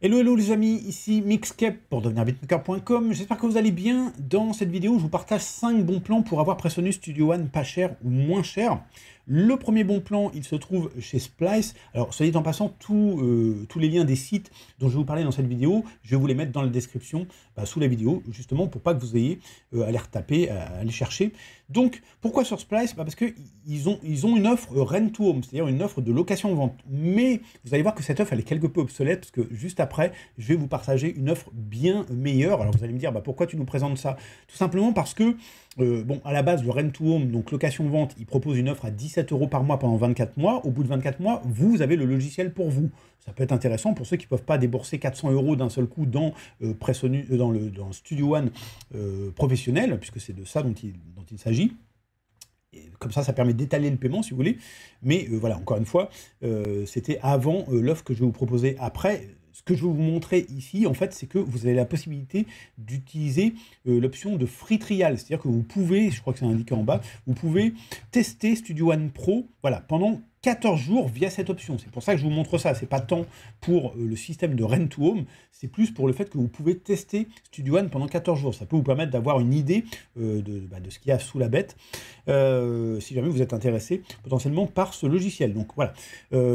Hello, hello les amis, ici Mixcap pour devenir bitmaker.com. J'espère que vous allez bien. Dans cette vidéo, je vous partage 5 bons plans pour avoir Presonus Studio One pas cher ou moins cher. Le premier bon plan, il se trouve chez Splice. Alors, soyez en passant, euh, tous les liens des sites dont je vais vous parler dans cette vidéo, je vais vous les mettre dans la description bah, sous la vidéo, justement pour pas que vous ayez euh, à les retaper, à, les chercher. Donc, pourquoi sur Splice bah, Parce qu'ils ont, ils ont une offre euh, rent to home, c'est-à-dire une offre de location-vente. Mais vous allez voir que cette offre, elle est quelque peu obsolète, parce que juste après, je vais vous partager une offre bien meilleure. Alors, vous allez me dire, bah, pourquoi tu nous présentes ça Tout simplement parce que, bon, à la base, le rent to home, donc location-vente, il propose une offre à 17 euros par mois pendant 24 mois. Au bout de 24 mois, vous avez le logiciel pour vous. Ça peut être intéressant pour ceux qui ne peuvent pas débourser 400 euros d'un seul coup dans, euh, euh dans, le, dans Studio One euh, professionnel, puisque c'est de ça dont il, dont il s'agit. comme ça, ça permet d'étaler le paiement, si vous voulez. Mais euh, voilà, encore une fois, c'était avant l'offre que je vais vous proposer après ce que je vais vous montrer ici, en fait, c'est que vous avez la possibilité d'utiliser euh, l'option de free trial. C'est-à-dire que vous pouvez, je crois que c'est indiqué en bas, vous pouvez tester Studio One Pro voilà, pendant 14 jours via cette option. C'est pour ça que je vous montre ça. C'est pas tant pour euh, le système de rent to home, c'est plus pour le fait que vous pouvez tester Studio One pendant 14 jours. Ça peut vous permettre d'avoir une idée euh, bah, de, ce qu'il y a sous la bête, euh, si jamais vous êtes intéressé potentiellement par ce logiciel. Donc voilà,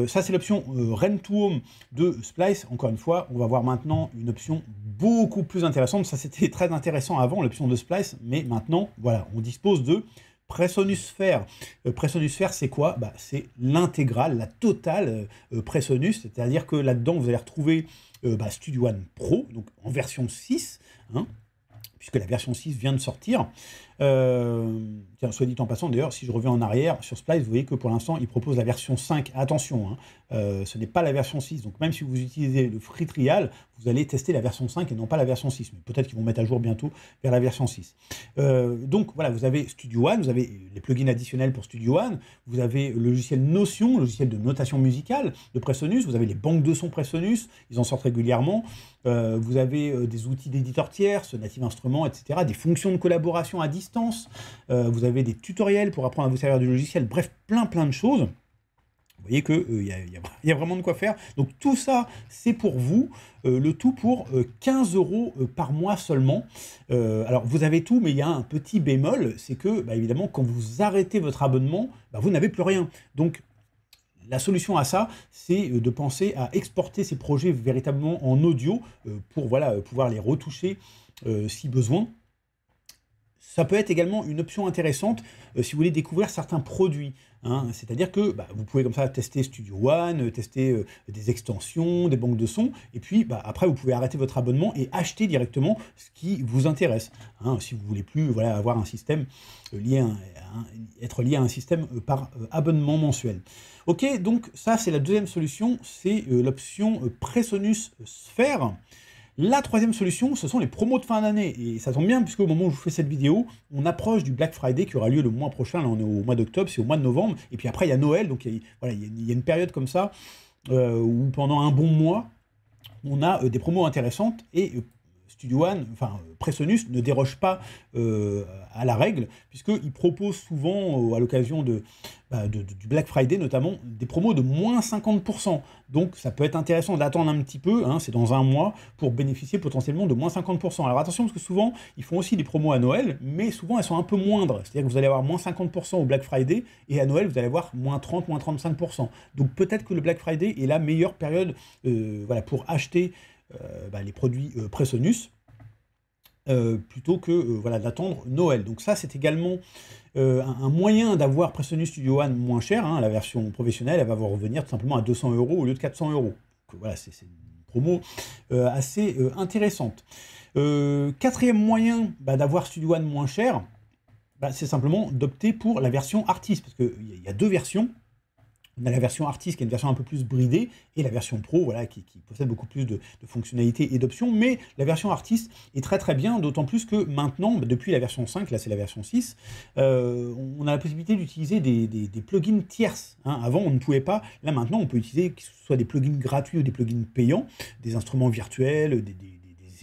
ça c'est l'option rent to home de Splice. Encore une fois, on va voir maintenant une option beaucoup plus intéressante. Ça c'était très intéressant avant l'option de Splice, mais maintenant voilà, on dispose de Pressonus faire euh, c'est quoi bah, C'est l'intégrale, la totale euh, euh, Pressonus. c'est-à-dire que là-dedans, vous allez retrouver bah, Studio One Pro, donc en version 6, hein, puisque la version 6 vient de sortir. Euh, tiens, soit dit en passant, d'ailleurs, si je reviens en arrière sur Splice, vous voyez que pour l'instant, ils proposent la version 5. Attention, hein. euh, ce n'est pas la version 6. Donc même si vous utilisez le free trial, vous allez tester la version 5 et non pas la version 6. Mais peut-être qu'ils vont mettre à jour bientôt vers la version 6. Euh, donc voilà, vous avez Studio One, vous avez les plugins additionnels pour Studio One, vous avez le logiciel Notion, le logiciel de notation musicale de Presonus, vous avez les banques de sons Presonus, ils en sortent régulièrement. vous avez des outils d'éditeurs tiers, ce Native Instruments, etc., des fonctions de collaboration à distance euh, vous avez des tutoriels pour apprendre à vous servir du logiciel, bref, plein plein de choses. Vous voyez que il euh, y, a vraiment de quoi faire. Donc tout ça, c'est pour vous. Euh, le tout pour 15 euros par mois seulement. alors vous avez tout, mais il y a un petit bémol, c'est que bah, évidemment quand vous arrêtez votre abonnement, bah, vous n'avez plus rien. Donc la solution à ça, c'est de penser à exporter ces projets véritablement en audio pour voilà, pouvoir les retoucher si besoin ça peut être également une option intéressante euh, si vous voulez découvrir certains produits. Hein. C'est-à-dire que bah, vous pouvez comme ça tester Studio One, euh, tester euh, des extensions, des banques de sons, et puis bah, après vous pouvez arrêter votre abonnement et acheter directement ce qui vous intéresse. Hein. Si vous voulez plus avoir un système lié être lié à un système par abonnement mensuel. Ok, donc ça c'est la deuxième solution, c'est l'option Presonus Sphere. La troisième solution, ce sont les promos de fin d'année. Et ça tombe bien, puisque au moment où je fais cette vidéo, on approche du Black Friday qui aura lieu le mois prochain. Là, on est au mois d'octobre, c'est au mois de novembre. Et puis après, il y a Noël. Donc, il y a, une période comme ça euh, où pendant un bon mois, on a euh, des promos intéressantes. Et euh, Studio One, enfin euh, Presonus, ne déroge pas euh, à la règle, puisqu'il propose souvent, euh, à l'occasion bah, du Black Friday notamment, des promos de moins 50%. Donc ça peut être intéressant d'attendre un petit peu, hein, c'est dans un mois, pour bénéficier potentiellement de moins 50%. Alors attention, parce que souvent, ils font aussi des promos à Noël, mais souvent elles sont un peu moindres. C'est-à-dire que vous allez avoir moins 50% au Black Friday, et à Noël, vous allez avoir moins 30, moins 35%. Donc peut-être que le Black Friday est la meilleure période pour acheter euh, bah, les produits euh, Presonus. Euh, plutôt que voilà d'attendre Noël. Donc ça, c'est également un, moyen d'avoir Presonus Studio One moins cher. Hein, la version professionnelle, elle va revenir tout simplement à 200 euros au lieu de 400 euros. voilà, c'est une promo assez intéressante. quatrième moyen bah, d'avoir Studio One moins cher, bah, c'est simplement d'opter pour la version artiste, parce qu'il y a deux versions on a la version artiste qui est une version un peu plus bridée et la version pro voilà, qui, possède beaucoup plus de, fonctionnalités et d'options. Mais la version artiste est très très bien, d'autant plus que maintenant, bah, depuis la version 5, là c'est la version 6, euh, on a la possibilité d'utiliser des, plugins tierces. Hein. Avant on ne pouvait pas, là maintenant on peut utiliser que ce soit des plugins gratuits ou des plugins payants, des instruments virtuels, des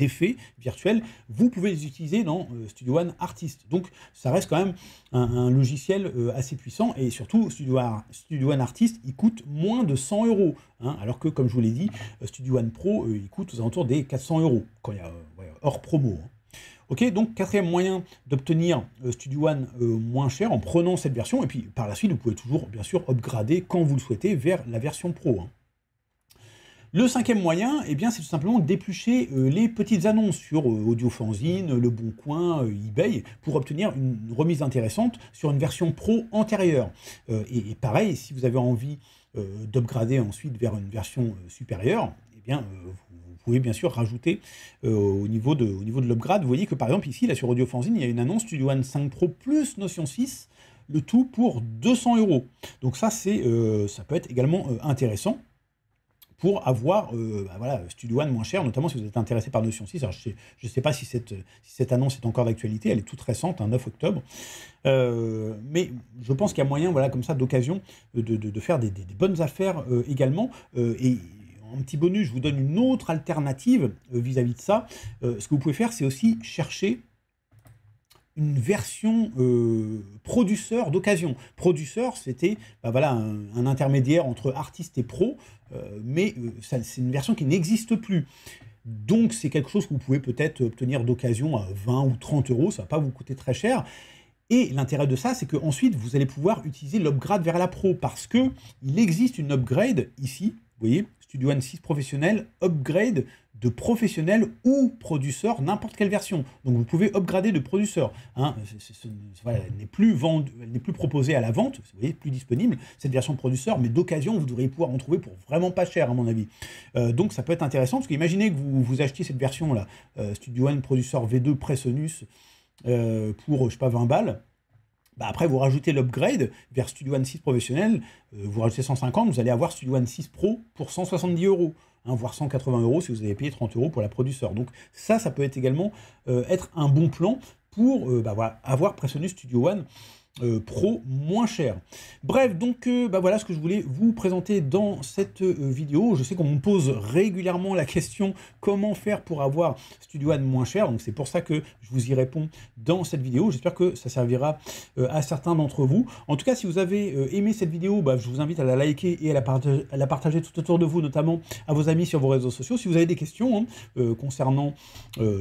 effets virtuels, vous pouvez les utiliser dans euh, Studio One Artist. Donc ça reste quand même un, logiciel euh, assez puissant et surtout Studio, Studio One Artist, il coûte moins de 100 euros. Hein. alors que, comme je vous l'ai dit, euh, Studio One Pro, il coûte aux alentours des 400 euros quand il y hors promo. Hein. Ok, donc quatrième moyen d'obtenir Studio One moins cher en prenant cette version, et puis par la suite vous pouvez toujours bien sûr upgrader quand vous le souhaitez vers la version pro. Hein. Le cinquième moyen, eh bien, c'est tout simplement d'éplucher euh, les petites annonces sur euh, Audiofanzine, euh, Le Bon Coin, eBay, pour obtenir une remise intéressante sur une version pro antérieure. et, pareil, si vous avez envie d'upgrader ensuite vers une version supérieure, eh bien, vous pouvez bien sûr rajouter au niveau de, au niveau de l'upgrade. Vous voyez que par exemple ici, sur Audiofanzine, il y a une annonce Studio One 5 Pro plus Notion 6, le tout pour 200 euros. Donc ça, c'est, ça peut être également intéressant pour avoir euh, bah voilà, Studio One moins cher, notamment si vous êtes intéressé par Notion 6. Alors, je ne sais, pas si cette, cette annonce est encore d'actualité, elle est toute récente, un hein, 9 octobre. Euh, mais je pense qu'il y a moyen, voilà, comme ça, d'occasion, euh, de, de, faire des, bonnes affaires également. et un petit bonus, je vous donne une autre alternative vis-à-vis -vis de ça. ce que vous pouvez faire, c'est aussi chercher une version euh, produceur d'occasion. Produceur, c'était bah voilà, un, intermédiaire entre artiste et pro, euh, mais euh, ça, c'est une version qui n'existe plus. Donc c'est quelque chose que vous pouvez peut-être obtenir d'occasion à 20 ou 30 euros, ça va pas vous coûter très cher. Et l'intérêt de ça, c'est que ensuite vous allez pouvoir utiliser l'upgrade vers la pro, parce que il existe une upgrade ici, vous voyez, Studio One 6 professionnel, upgrade de professionnel ou produceur, n'importe quelle version. Donc vous pouvez upgrader de produceur. Hein. elle n'est plus, plus proposée à la vente, vous voyez, plus disponible, cette version produceur, mais d'occasion, vous devriez pouvoir en trouver pour vraiment pas cher, à mon avis. Euh, donc ça peut être intéressant, parce qu'imaginez que vous, achetiez cette version-là, euh, Studio One, Producer V2 Presonus, euh, pour, je sais pas, 20 balles. Bah, après, vous rajoutez l'upgrade vers Studio One 6 professionnel, euh, vous rajoutez 150, vous allez avoir Studio One 6 Pro pour 170 euros. Hein, voire 180 euros si vous avez payé 30 euros pour la produceur. Donc ça, ça peut être également euh, être un bon plan pour euh, bah, avoir Presonus Studio One euh, pro moins cher. Bref, donc euh, bah voilà ce que je voulais vous présenter dans cette euh, vidéo. Je sais qu'on me pose régulièrement la question comment faire pour avoir Studio One moins cher. Donc c'est pour ça que je vous y réponds dans cette vidéo. J'espère que ça servira à certains d'entre vous. En tout cas, si vous avez aimé cette vidéo, bah, je vous invite à la liker et à la, partager, la, partager tout autour de vous, notamment à vos amis sur vos réseaux sociaux. Si vous avez des questions hein, concernant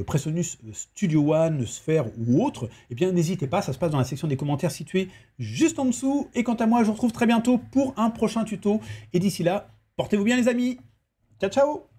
Presonus Studio One, Sphere ou autre, et eh bien n'hésitez pas, ça se passe dans la section des commentaires situé juste en dessous. Et quant à moi, je vous retrouve très bientôt pour un prochain tuto. Et d'ici là, portez-vous bien les amis. Ciao, ciao